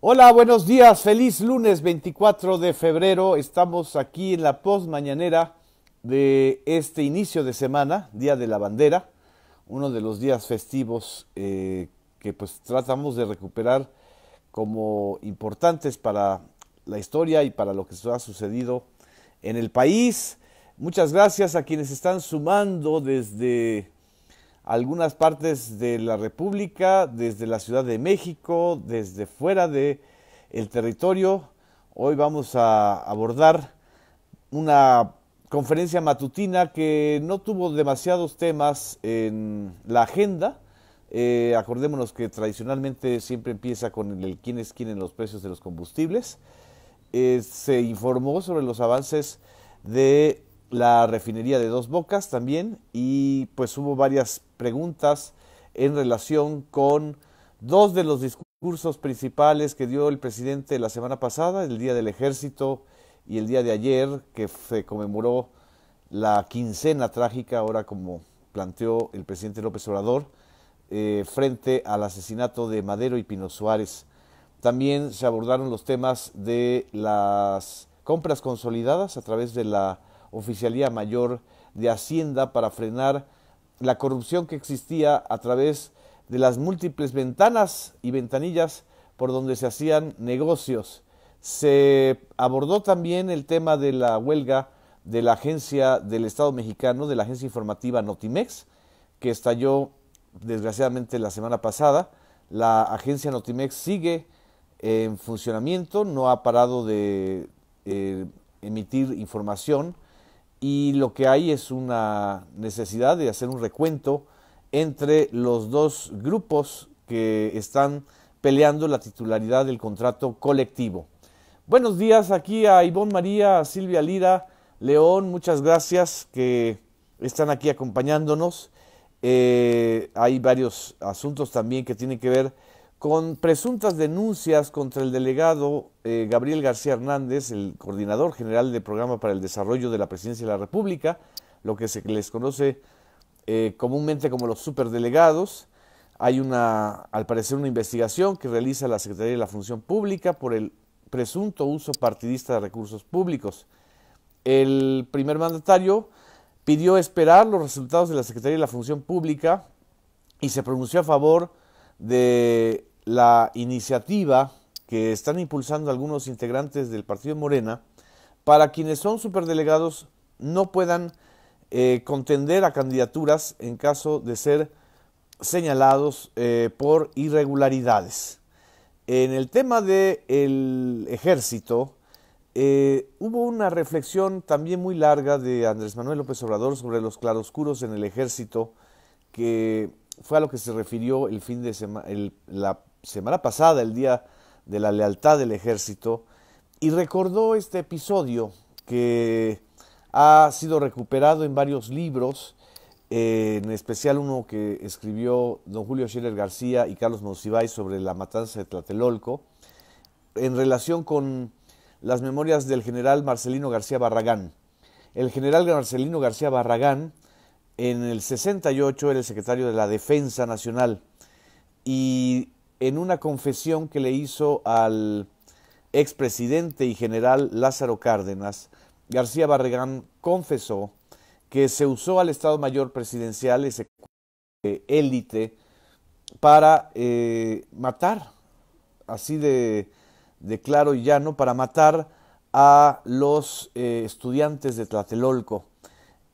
Hola, buenos días, feliz lunes 24 de febrero. Estamos aquí en la postmañanera de este inicio de semana, Día de la Bandera, uno de los días festivos eh, que pues tratamos de recuperar como importantes para la historia y para lo que ha sucedido en el país. Muchas gracias a quienes están sumando desde algunas partes de la República, desde la Ciudad de México, desde fuera de el territorio. Hoy vamos a abordar una conferencia matutina que no tuvo demasiados temas en la agenda. Eh, acordémonos que tradicionalmente siempre empieza con el quién es quién en los precios de los combustibles. Eh, se informó sobre los avances de la refinería de Dos Bocas también y pues hubo varias preguntas en relación con dos de los discursos principales que dio el presidente la semana pasada, el Día del Ejército y el día de ayer que se conmemoró la quincena trágica, ahora como planteó el presidente López Obrador, eh, frente al asesinato de Madero y Pino Suárez. También se abordaron los temas de las compras consolidadas a través de la Oficialía Mayor de Hacienda para frenar la corrupción que existía a través de las múltiples ventanas y ventanillas por donde se hacían negocios. Se abordó también el tema de la huelga de la agencia del Estado mexicano, de la agencia informativa Notimex, que estalló desgraciadamente la semana pasada. La agencia Notimex sigue en funcionamiento, no ha parado de eh, emitir información y lo que hay es una necesidad de hacer un recuento entre los dos grupos que están peleando la titularidad del contrato colectivo. Buenos días aquí a Ivonne María, a Silvia Lira, León, muchas gracias que están aquí acompañándonos. Eh, hay varios asuntos también que tienen que ver con presuntas denuncias contra el delegado eh, Gabriel García Hernández, el coordinador general del Programa para el Desarrollo de la Presidencia de la República, lo que se les conoce eh, comúnmente como los superdelegados. Hay una, al parecer, una investigación que realiza la Secretaría de la Función Pública por el presunto uso partidista de recursos públicos. El primer mandatario pidió esperar los resultados de la Secretaría de la Función Pública y se pronunció a favor de la iniciativa que están impulsando algunos integrantes del Partido Morena para quienes son superdelegados no puedan eh, contender a candidaturas en caso de ser señalados eh, por irregularidades. En el tema del el ejército, eh, hubo una reflexión también muy larga de Andrés Manuel López Obrador sobre los claroscuros en el ejército, que fue a lo que se refirió el fin de semana, la semana pasada, el Día de la Lealtad del Ejército, y recordó este episodio que ha sido recuperado en varios libros, eh, en especial uno que escribió don Julio Schiller García y Carlos Monsiváis sobre la matanza de Tlatelolco, en relación con las memorias del general Marcelino García Barragán. El general Marcelino García Barragán en el 68 era el secretario de la Defensa Nacional y en una confesión que le hizo al expresidente y general Lázaro Cárdenas, García Barregán confesó que se usó al Estado Mayor Presidencial, ese élite, para eh, matar, así de, claro y llano, para matar a los eh, estudiantes de Tlatelolco.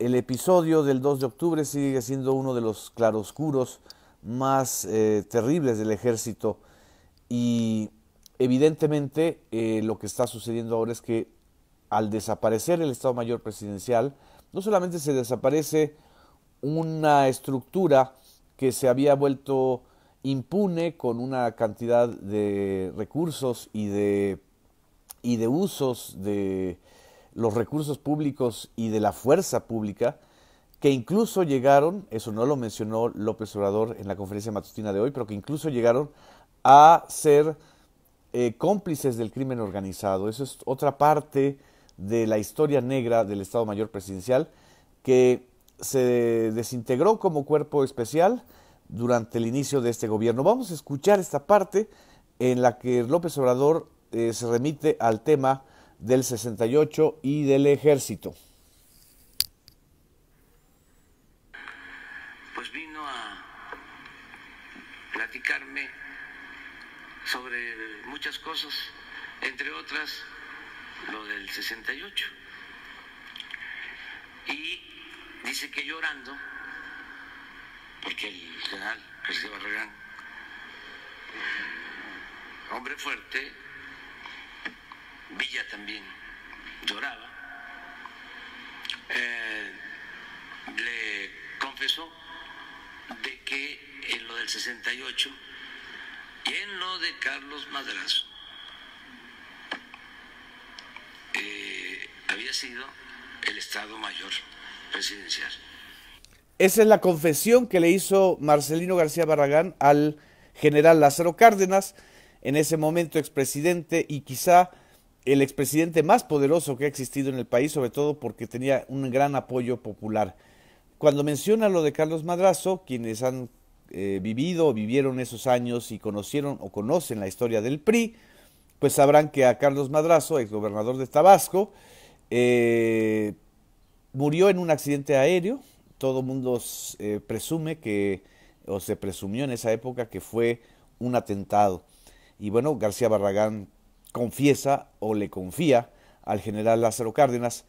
El episodio del 2 de octubre sigue siendo uno de los claroscuros más eh, terribles del ejército y evidentemente eh, lo que está sucediendo ahora es que al desaparecer el Estado Mayor Presidencial, no solamente se desaparece una estructura que se había vuelto impune con una cantidad de recursos y de usos de los recursos públicos y de la fuerza pública, que incluso llegaron, eso no lo mencionó López Obrador en la conferencia matutina de hoy, pero que incluso llegaron a ser eh, cómplices del crimen organizado. Eso es otra parte de la historia negra del Estado Mayor Presidencial que se desintegró como cuerpo especial durante el inicio de este gobierno. Vamos a escuchar esta parte en la que López Obrador eh, se remite al tema del 68 y del ejército. platicarme sobre muchas cosas, entre otras lo del 68. Y dice que llorando, porque el general José Barragán, hombre fuerte, Villa también lloraba, eh, le confesó de que en lo del 68 y en lo de Carlos Madrazo eh, había sido el Estado Mayor presidencial. Esa es la confesión que le hizo Marcelino García Barragán al general Lázaro Cárdenas, en ese momento expresidente y quizá el expresidente más poderoso que ha existido en el país, sobre todo porque tenía un gran apoyo popular. Cuando menciona lo de Carlos Madrazo, quienes han eh, vivido o vivieron esos años y conocieron o conocen la historia del PRI, pues sabrán que a Carlos Madrazo, exgobernador de Tabasco, eh, murió en un accidente aéreo. Todo mundo eh, presume que, o se presumió en esa época, que fue un atentado. Y bueno, García Barragán confiesa o le confía al general Lázaro Cárdenas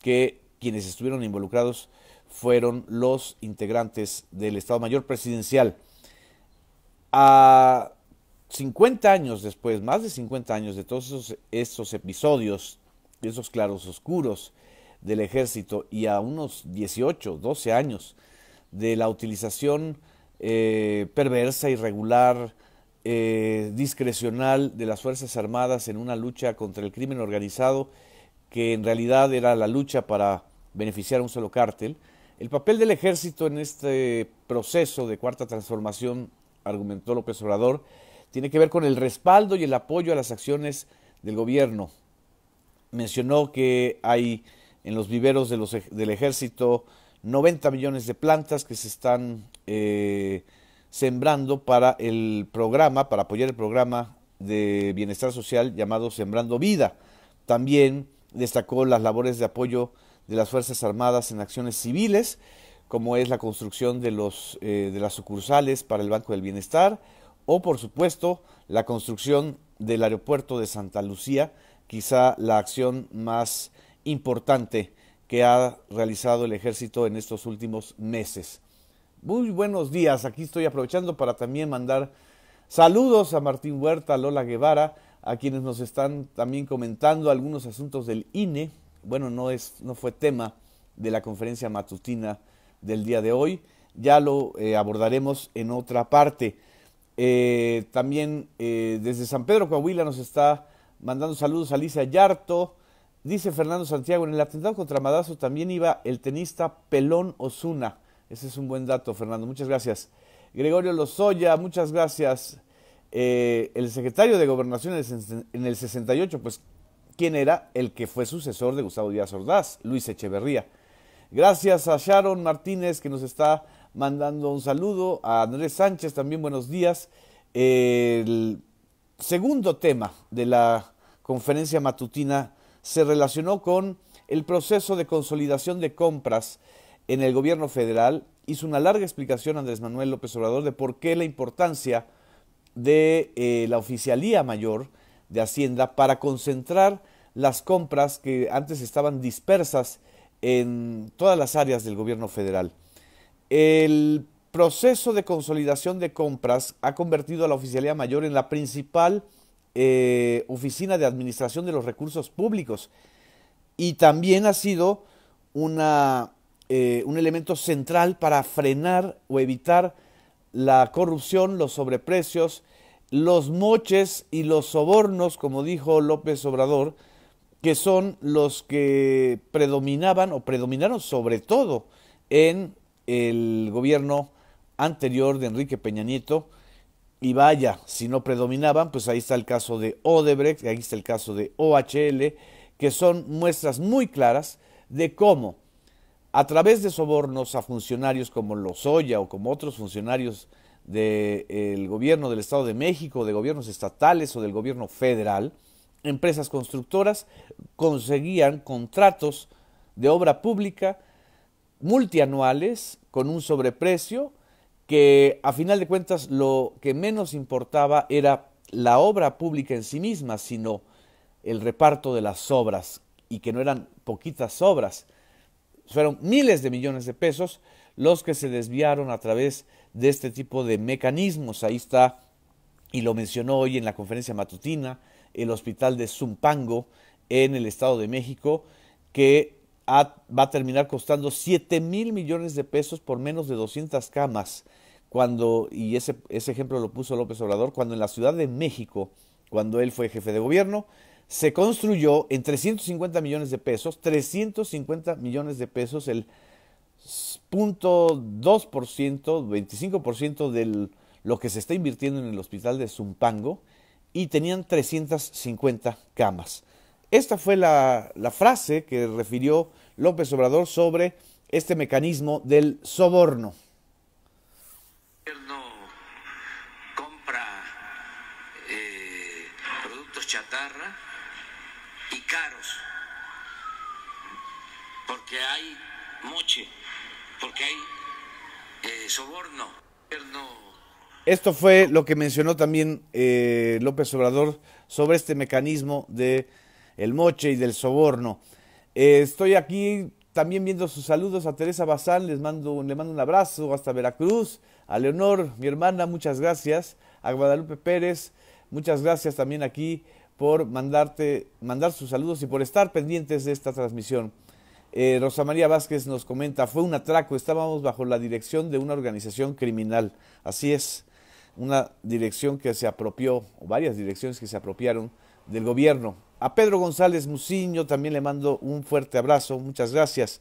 que quienes estuvieron involucrados fueron los integrantes del Estado Mayor Presidencial. A 50 años después, más de 50 años de todos esos, episodios, esos claros oscuros del ejército y a unos 18, 12 años de la utilización eh, perversa, irregular, eh, discrecional de las Fuerzas Armadas en una lucha contra el crimen organizado que en realidad era la lucha para beneficiar a un solo cártel, el papel del ejército en este proceso de cuarta transformación, argumentó López Obrador, tiene que ver con el respaldo y el apoyo a las acciones del gobierno. Mencionó que hay en los viveros del ejército 90 millones de plantas que se están eh, sembrando para el programa, para apoyar el programa de bienestar social llamado Sembrando Vida. También destacó las labores de apoyo de las Fuerzas Armadas en acciones civiles, como es la construcción de, los, eh, de las sucursales para el Banco del Bienestar o, por supuesto, la construcción del aeropuerto de Santa Lucía, quizá la acción más importante que ha realizado el ejército en estos últimos meses. Muy buenos días, aquí estoy aprovechando para también mandar saludos a Martín Huerta, a Lola Guevara, a quienes nos están también comentando algunos asuntos del INE, bueno, no, es, no fue tema de la conferencia matutina del día de hoy. Ya lo eh, abordaremos en otra parte. Eh, también eh, desde San Pedro Coahuila nos está mandando saludos a Alicia Yarto. Dice Fernando Santiago, en el atentado contra Madazo también iba el tenista Pelón Osuna. Ese es un buen dato, Fernando. Muchas gracias. Gregorio Lozoya, muchas gracias. el secretario de Gobernación en el 68, pues Quién era el que fue sucesor de Gustavo Díaz Ordaz, Luis Echeverría. Gracias a Sharon Martínez que nos está mandando un saludo, a Andrés Sánchez también buenos días. El segundo tema de la conferencia matutina se relacionó con el proceso de consolidación de compras en el gobierno federal. Hizo una larga explicación Andrés Manuel López Obrador de por qué la importancia de eh, la oficialía mayor de Hacienda para concentrar las compras que antes estaban dispersas en todas las áreas del gobierno federal. El proceso de consolidación de compras ha convertido a la Oficialía Mayor en la principal eh, oficina de administración de los recursos públicos y también ha sido una, eh, un elemento central para frenar o evitar la corrupción, los sobreprecios, los moches y los sobornos, como dijo López Obrador, que son los que predominaban o predominaron sobre todo en el gobierno anterior de Enrique Peña Nieto. Y vaya, si no predominaban, pues ahí está el caso de Odebrecht, ahí está el caso de OHL, que son muestras muy claras de cómo a través de sobornos a funcionarios como Lozoya o como otros funcionarios del gobierno del Estado de México, de gobiernos estatales o del gobierno federal, empresas constructoras conseguían contratos de obra pública multianuales con un sobreprecio que a final de cuentas lo que menos importaba era la obra pública en sí misma, sino el reparto de las obras y que no eran poquitas obras, fueron miles de millones de pesos los que se desviaron a través de este tipo de mecanismos. Ahí está, y lo mencionó hoy en la conferencia matutina, el hospital de Zumpango en el Estado de México, que va a terminar costando 7 mil millones de pesos por menos de 200 camas. Cuando, y ese, ese ejemplo lo puso López Obrador, cuando en la Ciudad de México, cuando él fue jefe de gobierno, se construyó en 350 millones de pesos, 350 millones de pesos, el 0.2%, 25% de lo que se está invirtiendo en el hospital de Zumpango, y tenían 350 camas. Esta fue la, la frase que refirió López Obrador sobre este mecanismo del soborno. porque hay moche, porque hay eh, soborno. Esto fue lo que mencionó también eh, López Obrador sobre este mecanismo de el moche y del soborno. Eh, estoy aquí también viendo sus saludos a Teresa Bazán, les mando, le mando un abrazo hasta Veracruz, a Leonor, mi hermana, muchas gracias, a Guadalupe Pérez, muchas gracias también aquí por mandarte, mandar sus saludos y por estar pendientes de esta transmisión. Eh, Rosa María Vázquez nos comenta, fue un atraco, estábamos bajo la dirección de una organización criminal. Así es, una dirección que se apropió, o varias direcciones que se apropiaron del gobierno. A Pedro González Muciño también le mando un fuerte abrazo, muchas gracias.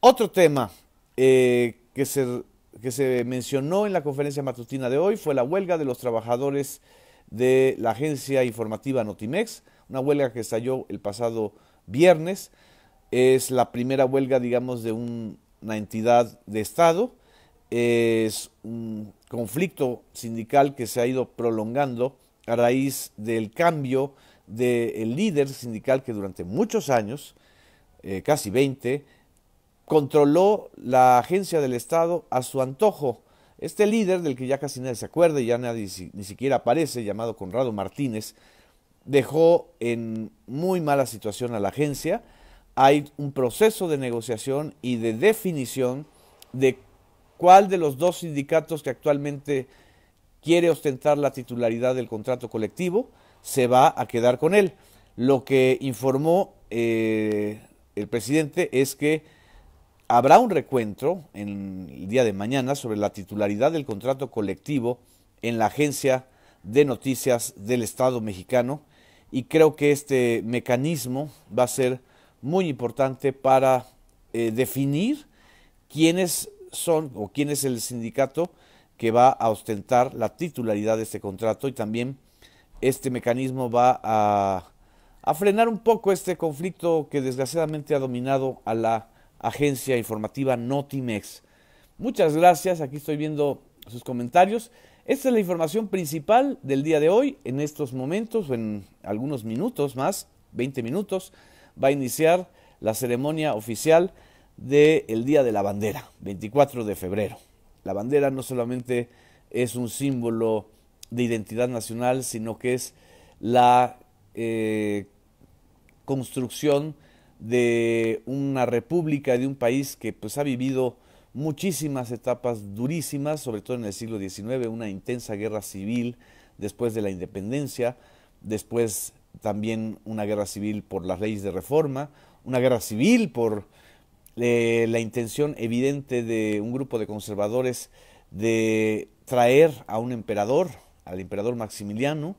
Otro tema eh, que, se, que se mencionó en la conferencia matutina de hoy fue la huelga de los trabajadores de la agencia informativa Notimex, una huelga que estalló el pasado viernes. Es la primera huelga, digamos, de una entidad de Estado. Es un conflicto sindical que se ha ido prolongando a raíz del cambio del líder sindical que durante muchos años, eh, casi 20, controló la agencia del Estado a su antojo este líder, del que ya casi nadie se acuerda y ya nadie ni siquiera aparece, llamado Conrado Martínez, dejó en muy mala situación a la agencia. Hay un proceso de negociación y de definición de cuál de los dos sindicatos que actualmente quiere ostentar la titularidad del contrato colectivo se va a quedar con él. Lo que informó eh, el presidente es que Habrá un recuento en el día de mañana sobre la titularidad del contrato colectivo en la agencia de noticias del Estado mexicano y creo que este mecanismo va a ser muy importante para eh, definir quiénes son o quién es el sindicato que va a ostentar la titularidad de este contrato y también este mecanismo va a frenar un poco este conflicto que desgraciadamente ha dominado a la agencia informativa Notimex. Muchas gracias, aquí estoy viendo sus comentarios. Esta es la información principal del día de hoy. En estos momentos, o en algunos minutos más, 20 minutos, va a iniciar la ceremonia oficial del Día de la Bandera, 24 de febrero. La bandera no solamente es un símbolo de identidad nacional, sino que es la eh, construcción de una república, de un país que pues ha vivido muchísimas etapas durísimas, sobre todo en el siglo XIX, una intensa guerra civil después de la independencia, después también una guerra civil por las leyes de reforma, una guerra civil por eh, la intención evidente de un grupo de conservadores de traer a un emperador, al emperador Maximiliano,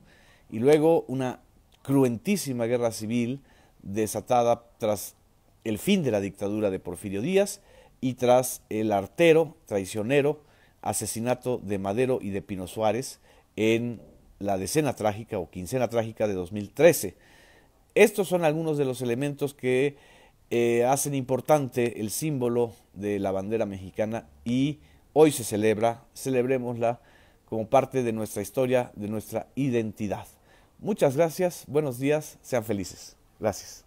y luego una cruentísima guerra civil desatada tras el fin de la dictadura de Porfirio Díaz y tras el artero, traicionero, asesinato de Madero y de Pino Suárez en la decena trágica o quincena trágica de 2013. Estos son algunos de los elementos que eh, hacen importante el símbolo de la bandera mexicana y hoy se celebra, celebrémosla como parte de nuestra historia, de nuestra identidad. Muchas gracias, buenos días, sean felices. Gracias.